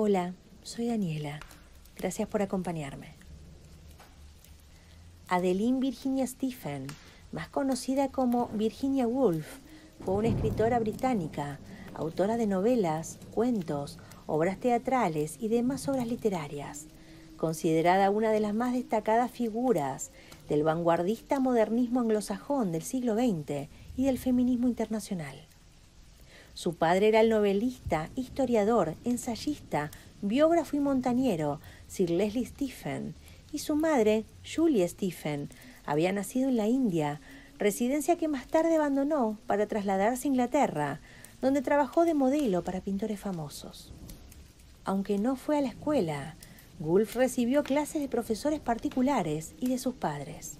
Hola, soy Daniela. Gracias por acompañarme. Adeline Virginia Stephen, más conocida como Virginia Woolf, fue una escritora británica, autora de novelas, cuentos, obras teatrales y demás obras literarias, considerada una de las más destacadas figuras del vanguardista modernismo anglosajón del siglo XX y del feminismo internacional. Su padre era el novelista, historiador, ensayista, biógrafo y montañero, Sir Leslie Stephen, y su madre, Julie Stephen, había nacido en la India, residencia que más tarde abandonó para trasladarse a Inglaterra, donde trabajó de modelo para pintores famosos. Aunque no fue a la escuela, Gulf recibió clases de profesores particulares y de sus padres.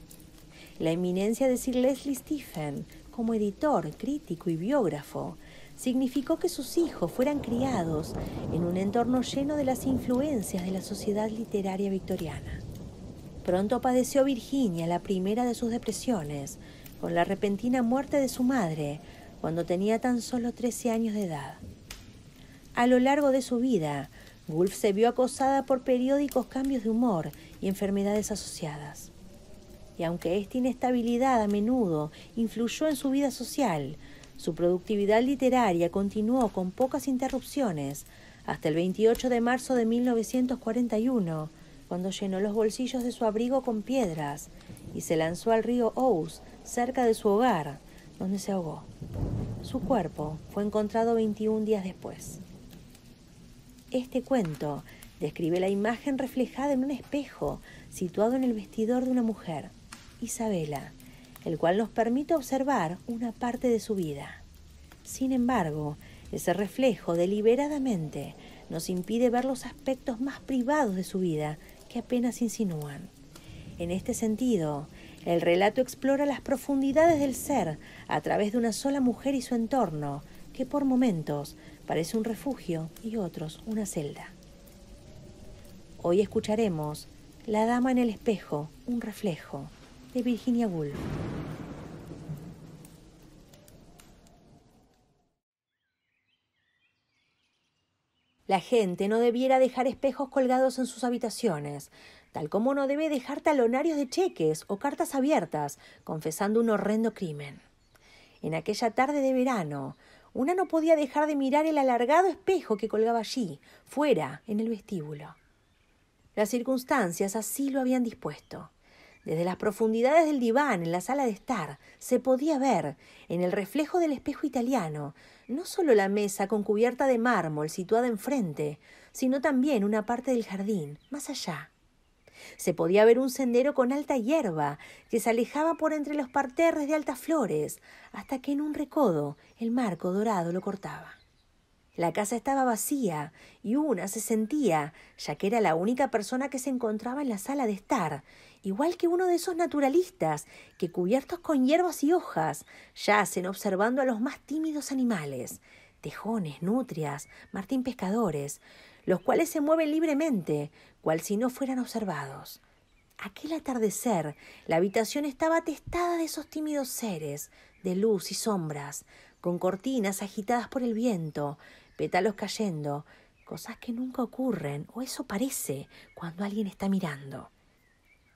La eminencia de Sir Leslie Stephen como editor, crítico y biógrafo significó que sus hijos fueran criados en un entorno lleno de las influencias de la sociedad literaria victoriana. Pronto padeció Virginia la primera de sus depresiones, con la repentina muerte de su madre, cuando tenía tan solo 13 años de edad. A lo largo de su vida, Woolf se vio acosada por periódicos cambios de humor y enfermedades asociadas. Y aunque esta inestabilidad a menudo influyó en su vida social, su productividad literaria continuó con pocas interrupciones hasta el 28 de marzo de 1941, cuando llenó los bolsillos de su abrigo con piedras y se lanzó al río Ouse, cerca de su hogar, donde se ahogó. Su cuerpo fue encontrado 21 días después. Este cuento describe la imagen reflejada en un espejo situado en el vestidor de una mujer, Isabela, el cual nos permite observar una parte de su vida. Sin embargo, ese reflejo deliberadamente nos impide ver los aspectos más privados de su vida que apenas insinúan. En este sentido, el relato explora las profundidades del ser a través de una sola mujer y su entorno, que por momentos parece un refugio y otros una celda. Hoy escucharemos La Dama en el espejo, un reflejo, de Virginia Woolf. La gente no debiera dejar espejos colgados en sus habitaciones, tal como no debe dejar talonarios de cheques o cartas abiertas, confesando un horrendo crimen. En aquella tarde de verano, una no podía dejar de mirar el alargado espejo que colgaba allí, fuera, en el vestíbulo. Las circunstancias así lo habían dispuesto. Desde las profundidades del diván, en la sala de estar, se podía ver, en el reflejo del espejo italiano, no solo la mesa con cubierta de mármol situada enfrente, sino también una parte del jardín, más allá. Se podía ver un sendero con alta hierba que se alejaba por entre los parterres de altas flores, hasta que en un recodo el marco dorado lo cortaba. La casa estaba vacía y una se sentía, ya que era la única persona que se encontraba en la sala de estar, igual que uno de esos naturalistas que cubiertos con hierbas y hojas yacen observando a los más tímidos animales, tejones, nutrias, martín pescadores, los cuales se mueven libremente, cual si no fueran observados. Aquel atardecer, la habitación estaba atestada de esos tímidos seres, de luz y sombras, con cortinas agitadas por el viento, pétalos cayendo, cosas que nunca ocurren, o eso parece, cuando alguien está mirando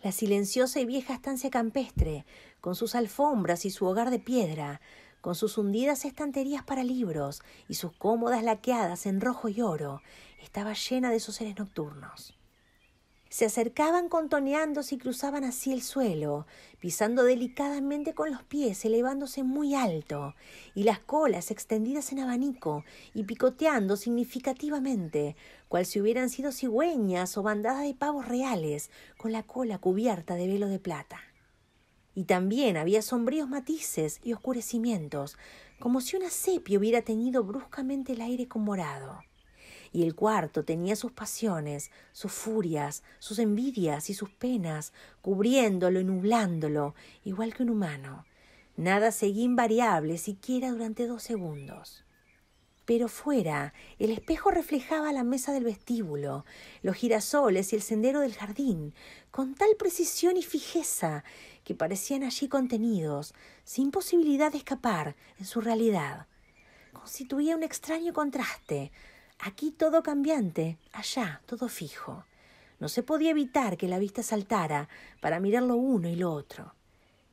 la silenciosa y vieja estancia campestre, con sus alfombras y su hogar de piedra, con sus hundidas estanterías para libros y sus cómodas laqueadas en rojo y oro, estaba llena de esos seres nocturnos. Se acercaban contoneándose y cruzaban así el suelo, pisando delicadamente con los pies, elevándose muy alto, y las colas extendidas en abanico y picoteando significativamente, cual si hubieran sido cigüeñas o bandadas de pavos reales, con la cola cubierta de velo de plata. Y también había sombríos matices y oscurecimientos, como si una sepia hubiera teñido bruscamente el aire con morado y el cuarto tenía sus pasiones, sus furias, sus envidias y sus penas, cubriéndolo y nublándolo, igual que un humano. Nada seguía invariable, siquiera durante dos segundos. Pero fuera, el espejo reflejaba la mesa del vestíbulo, los girasoles y el sendero del jardín, con tal precisión y fijeza que parecían allí contenidos, sin posibilidad de escapar en su realidad. Constituía un extraño contraste, Aquí todo cambiante, allá todo fijo. No se podía evitar que la vista saltara para mirar lo uno y lo otro.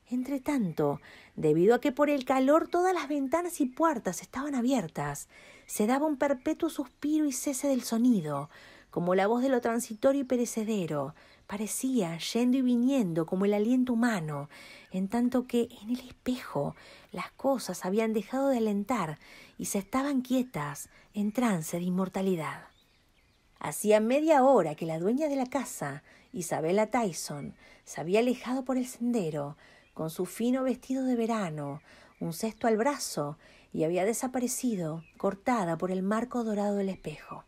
Entretanto, debido a que por el calor todas las ventanas y puertas estaban abiertas, se daba un perpetuo suspiro y cese del sonido, como la voz de lo transitorio y perecedero, parecía yendo y viniendo como el aliento humano, en tanto que en el espejo las cosas habían dejado de alentar y se estaban quietas en trance de inmortalidad. Hacía media hora que la dueña de la casa, Isabella Tyson, se había alejado por el sendero, con su fino vestido de verano, un cesto al brazo, y había desaparecido, cortada por el marco dorado del espejo.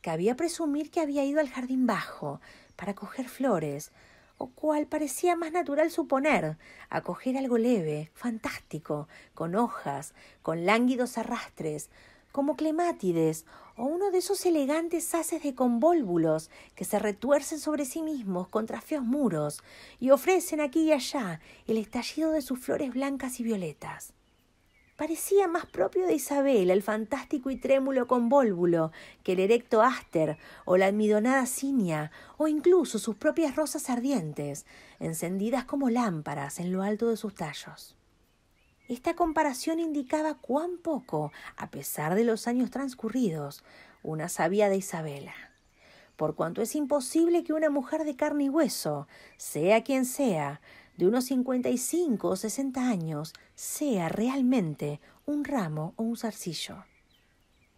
Cabía presumir que había ido al jardín bajo, para coger flores, o cual parecía más natural suponer, acoger algo leve, fantástico, con hojas, con lánguidos arrastres, como clemátides o uno de esos elegantes haces de convólvulos que se retuercen sobre sí mismos contra feos muros y ofrecen aquí y allá el estallido de sus flores blancas y violetas parecía más propio de Isabel el fantástico y trémulo convólvulo que el erecto áster o la almidonada cinia o incluso sus propias rosas ardientes, encendidas como lámparas en lo alto de sus tallos. Esta comparación indicaba cuán poco, a pesar de los años transcurridos, una sabía de Isabela. Por cuanto es imposible que una mujer de carne y hueso, sea quien sea, de unos 55 o 60 años sea realmente un ramo o un zarcillo.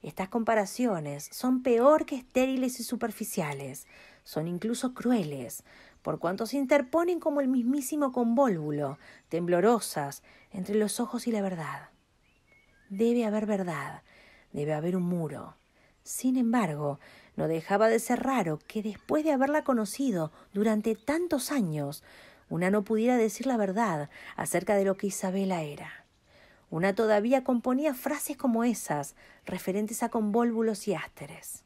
Estas comparaciones son peor que estériles y superficiales, son incluso crueles, por cuanto se interponen como el mismísimo convólvulo, temblorosas, entre los ojos y la verdad. Debe haber verdad, debe haber un muro. Sin embargo, no dejaba de ser raro que después de haberla conocido durante tantos años, una no pudiera decir la verdad acerca de lo que Isabela era. Una todavía componía frases como esas, referentes a convólvulos y ásteres.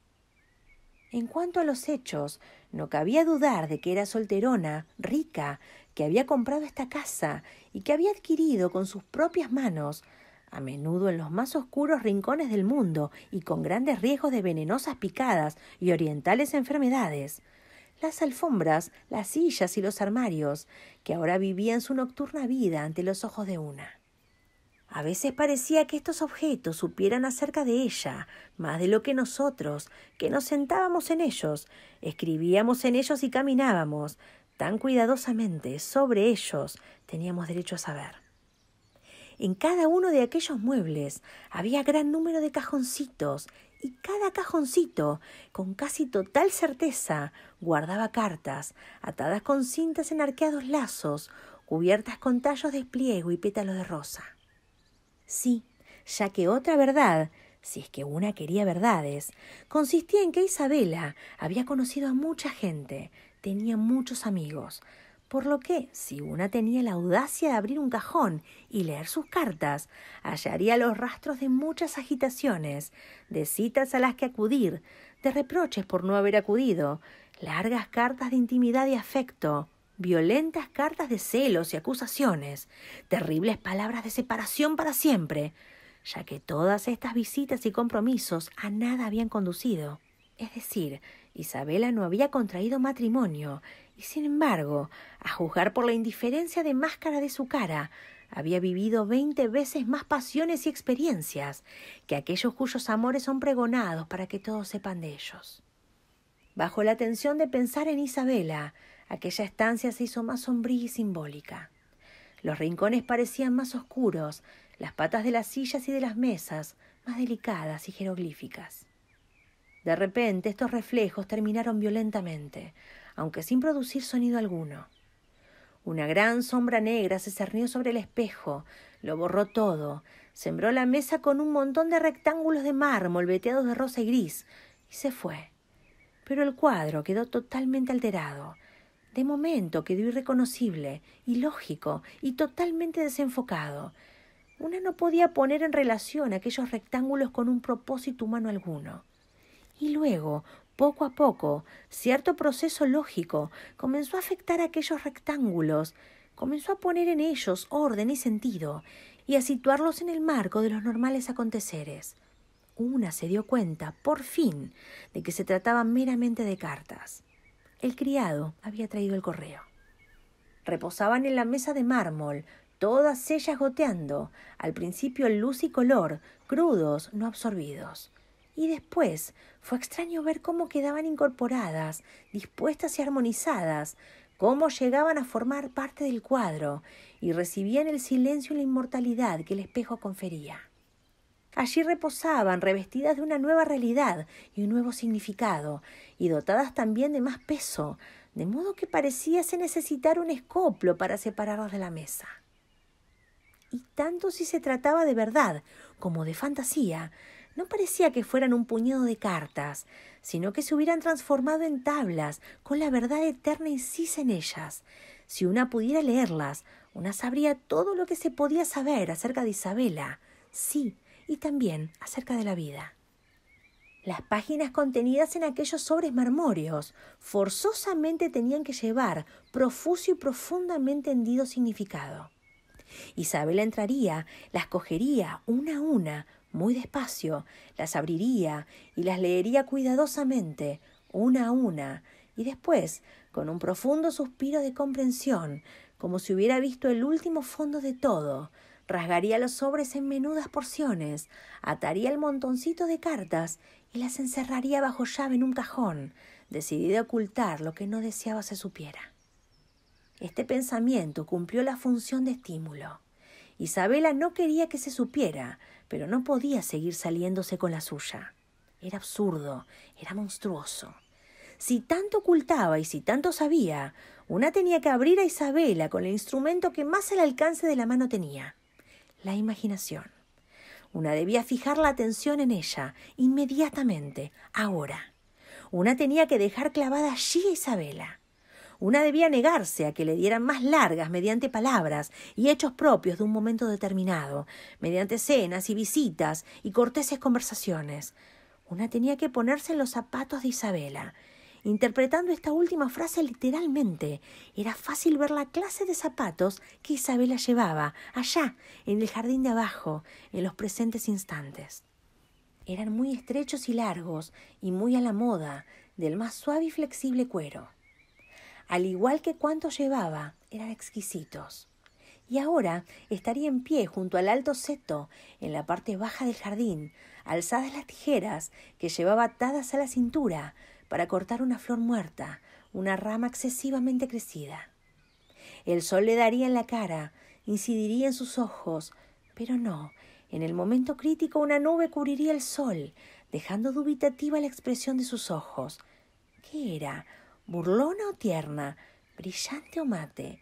En cuanto a los hechos, no cabía dudar de que era solterona, rica, que había comprado esta casa y que había adquirido con sus propias manos, a menudo en los más oscuros rincones del mundo y con grandes riesgos de venenosas picadas y orientales enfermedades, las alfombras, las sillas y los armarios, que ahora vivían su nocturna vida ante los ojos de una. A veces parecía que estos objetos supieran acerca de ella, más de lo que nosotros, que nos sentábamos en ellos, escribíamos en ellos y caminábamos, tan cuidadosamente sobre ellos teníamos derecho a saber. En cada uno de aquellos muebles había gran número de cajoncitos y cada cajoncito, con casi total certeza, guardaba cartas, atadas con cintas en arqueados lazos, cubiertas con tallos de espliego y pétalos de rosa. Sí, ya que otra verdad, si es que una quería verdades, consistía en que Isabela había conocido a mucha gente, tenía muchos amigos, por lo que, si una tenía la audacia de abrir un cajón y leer sus cartas, hallaría los rastros de muchas agitaciones, de citas a las que acudir, de reproches por no haber acudido, largas cartas de intimidad y afecto, violentas cartas de celos y acusaciones, terribles palabras de separación para siempre, ya que todas estas visitas y compromisos a nada habían conducido. Es decir, Isabela no había contraído matrimonio, y sin embargo, a juzgar por la indiferencia de máscara de su cara, había vivido veinte veces más pasiones y experiencias que aquellos cuyos amores son pregonados para que todos sepan de ellos. Bajo la tensión de pensar en Isabela, aquella estancia se hizo más sombría y simbólica. Los rincones parecían más oscuros, las patas de las sillas y de las mesas más delicadas y jeroglíficas. De repente estos reflejos terminaron violentamente, aunque sin producir sonido alguno. Una gran sombra negra se cernió sobre el espejo, lo borró todo, sembró la mesa con un montón de rectángulos de mármol veteados de rosa y gris, y se fue. Pero el cuadro quedó totalmente alterado. De momento quedó irreconocible, ilógico y totalmente desenfocado. Una no podía poner en relación aquellos rectángulos con un propósito humano alguno. Y luego, poco a poco, cierto proceso lógico comenzó a afectar aquellos rectángulos, comenzó a poner en ellos orden y sentido, y a situarlos en el marco de los normales aconteceres. Una se dio cuenta, por fin, de que se trataba meramente de cartas. El criado había traído el correo. Reposaban en la mesa de mármol, todas ellas goteando, al principio luz y color, crudos, no absorbidos y después fue extraño ver cómo quedaban incorporadas, dispuestas y armonizadas, cómo llegaban a formar parte del cuadro y recibían el silencio y la inmortalidad que el espejo confería. Allí reposaban, revestidas de una nueva realidad y un nuevo significado, y dotadas también de más peso, de modo que se necesitar un escoplo para separarlas de la mesa. Y tanto si se trataba de verdad como de fantasía, no parecía que fueran un puñado de cartas, sino que se hubieran transformado en tablas, con la verdad eterna incisa en ellas. Si una pudiera leerlas, una sabría todo lo que se podía saber acerca de Isabela, sí, y también acerca de la vida. Las páginas contenidas en aquellos sobres marmóreos forzosamente tenían que llevar profuso y profundamente hendido significado. Isabela entraría, las cogería una a una, muy despacio, las abriría y las leería cuidadosamente, una a una, y después, con un profundo suspiro de comprensión, como si hubiera visto el último fondo de todo, rasgaría los sobres en menudas porciones, ataría el montoncito de cartas y las encerraría bajo llave en un cajón, decidido a ocultar lo que no deseaba se supiera. Este pensamiento cumplió la función de estímulo. Isabela no quería que se supiera, pero no podía seguir saliéndose con la suya. Era absurdo, era monstruoso. Si tanto ocultaba y si tanto sabía, una tenía que abrir a Isabela con el instrumento que más al alcance de la mano tenía, la imaginación. Una debía fijar la atención en ella, inmediatamente, ahora. Una tenía que dejar clavada allí a Isabela. Una debía negarse a que le dieran más largas mediante palabras y hechos propios de un momento determinado, mediante cenas y visitas y corteses conversaciones. Una tenía que ponerse en los zapatos de Isabela. Interpretando esta última frase literalmente, era fácil ver la clase de zapatos que Isabela llevaba allá, en el jardín de abajo, en los presentes instantes. Eran muy estrechos y largos, y muy a la moda, del más suave y flexible cuero al igual que cuánto llevaba, eran exquisitos. Y ahora estaría en pie junto al alto seto, en la parte baja del jardín, alzadas las tijeras que llevaba atadas a la cintura para cortar una flor muerta, una rama excesivamente crecida. El sol le daría en la cara, incidiría en sus ojos, pero no, en el momento crítico una nube cubriría el sol, dejando dubitativa la expresión de sus ojos. ¿Qué era? burlona o tierna, brillante o mate.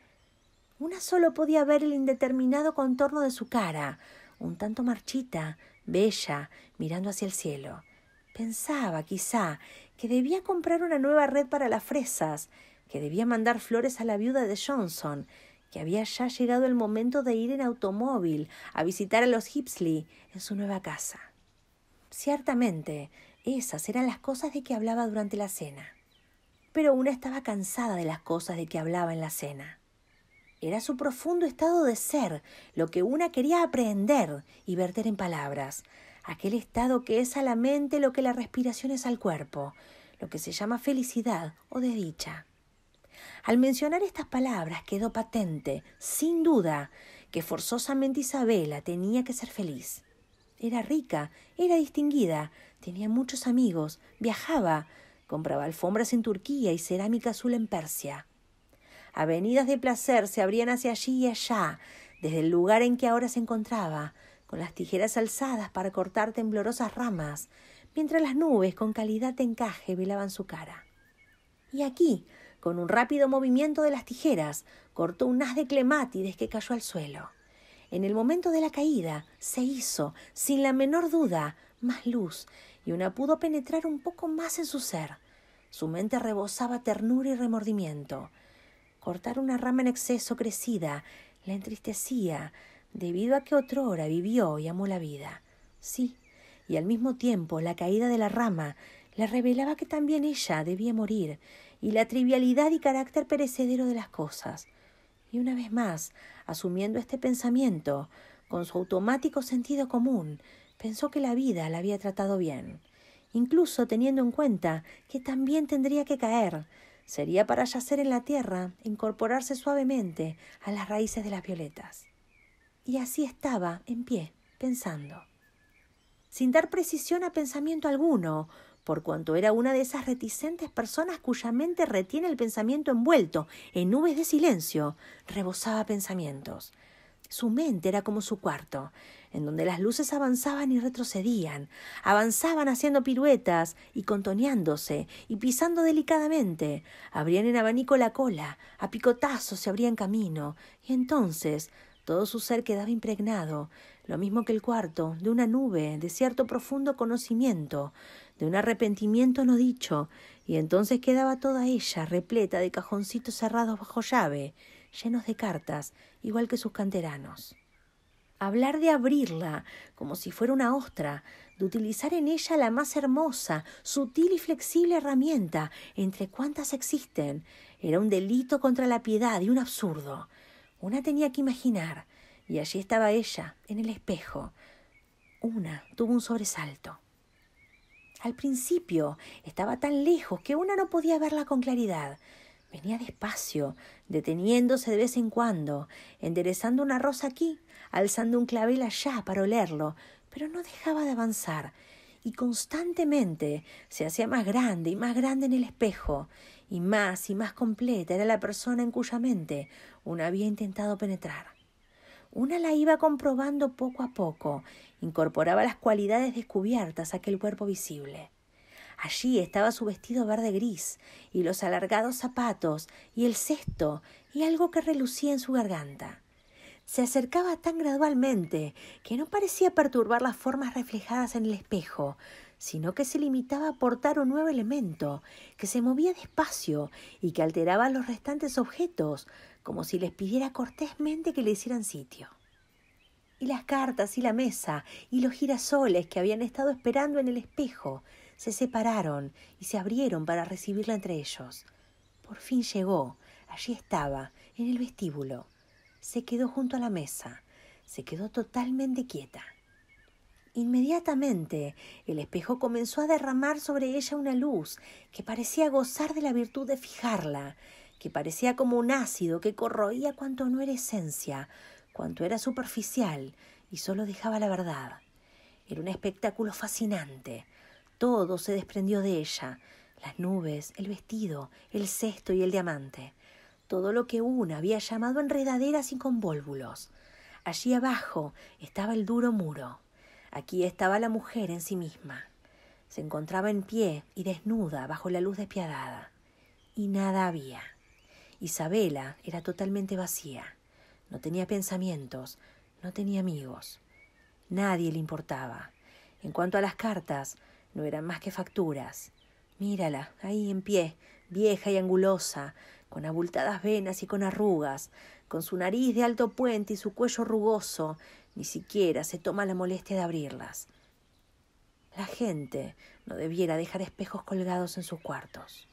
Una solo podía ver el indeterminado contorno de su cara, un tanto marchita, bella, mirando hacia el cielo. Pensaba, quizá, que debía comprar una nueva red para las fresas, que debía mandar flores a la viuda de Johnson, que había ya llegado el momento de ir en automóvil a visitar a los Hipsley en su nueva casa. Ciertamente, esas eran las cosas de que hablaba durante la cena pero una estaba cansada de las cosas de que hablaba en la cena. Era su profundo estado de ser, lo que una quería aprender y verter en palabras, aquel estado que es a la mente lo que la respiración es al cuerpo, lo que se llama felicidad o desdicha. Al mencionar estas palabras quedó patente, sin duda, que forzosamente Isabela tenía que ser feliz. Era rica, era distinguida, tenía muchos amigos, viajaba, Compraba alfombras en Turquía y cerámica azul en Persia. Avenidas de placer se abrían hacia allí y allá, desde el lugar en que ahora se encontraba, con las tijeras alzadas para cortar temblorosas ramas, mientras las nubes con calidad de encaje velaban su cara. Y aquí, con un rápido movimiento de las tijeras, cortó un haz de clemátides que cayó al suelo. En el momento de la caída, se hizo, sin la menor duda, más luz y una pudo penetrar un poco más en su ser. Su mente rebosaba ternura y remordimiento. Cortar una rama en exceso crecida la entristecía debido a que otrora vivió y amó la vida. Sí, y al mismo tiempo la caída de la rama le revelaba que también ella debía morir y la trivialidad y carácter perecedero de las cosas. Y una vez más, asumiendo este pensamiento, con su automático sentido común, Pensó que la vida la había tratado bien, incluso teniendo en cuenta que también tendría que caer. Sería para yacer en la tierra, incorporarse suavemente a las raíces de las violetas. Y así estaba, en pie, pensando. Sin dar precisión a pensamiento alguno, por cuanto era una de esas reticentes personas cuya mente retiene el pensamiento envuelto en nubes de silencio, rebosaba pensamientos, su mente era como su cuarto, en donde las luces avanzaban y retrocedían, avanzaban haciendo piruetas y contoneándose y pisando delicadamente, abrían en abanico la cola, a picotazos se abrían camino, y entonces todo su ser quedaba impregnado, lo mismo que el cuarto, de una nube, de cierto profundo conocimiento, de un arrepentimiento no dicho, y entonces quedaba toda ella repleta de cajoncitos cerrados bajo llave, llenos de cartas, igual que sus canteranos. Hablar de abrirla, como si fuera una ostra, de utilizar en ella la más hermosa, sutil y flexible herramienta, entre cuantas existen, era un delito contra la piedad y un absurdo. Una tenía que imaginar, y allí estaba ella, en el espejo. Una tuvo un sobresalto. Al principio estaba tan lejos que una no podía verla con claridad, Venía despacio, deteniéndose de vez en cuando, enderezando una rosa aquí, alzando un clavel allá para olerlo, pero no dejaba de avanzar, y constantemente se hacía más grande y más grande en el espejo, y más y más completa era la persona en cuya mente una había intentado penetrar. Una la iba comprobando poco a poco, incorporaba las cualidades descubiertas a aquel cuerpo visible. Allí estaba su vestido verde gris, y los alargados zapatos, y el cesto, y algo que relucía en su garganta. Se acercaba tan gradualmente que no parecía perturbar las formas reflejadas en el espejo, sino que se limitaba a portar un nuevo elemento, que se movía despacio y que alteraba los restantes objetos, como si les pidiera cortésmente que le hicieran sitio. Y las cartas y la mesa y los girasoles que habían estado esperando en el espejo se separaron y se abrieron para recibirla entre ellos. Por fin llegó. Allí estaba, en el vestíbulo. Se quedó junto a la mesa. Se quedó totalmente quieta. Inmediatamente el espejo comenzó a derramar sobre ella una luz que parecía gozar de la virtud de fijarla, que parecía como un ácido que corroía cuanto no era esencia, cuanto era superficial y solo dejaba la verdad. Era un espectáculo fascinante, todo se desprendió de ella, las nubes, el vestido, el cesto y el diamante, todo lo que una había llamado enredaderas y convólvulos. Allí abajo estaba el duro muro. Aquí estaba la mujer en sí misma. Se encontraba en pie y desnuda bajo la luz despiadada. Y nada había. Isabela era totalmente vacía. No tenía pensamientos, no tenía amigos. Nadie le importaba. En cuanto a las cartas, no eran más que facturas. Mírala, ahí en pie, vieja y angulosa, con abultadas venas y con arrugas, con su nariz de alto puente y su cuello rugoso, ni siquiera se toma la molestia de abrirlas. La gente no debiera dejar espejos colgados en sus cuartos.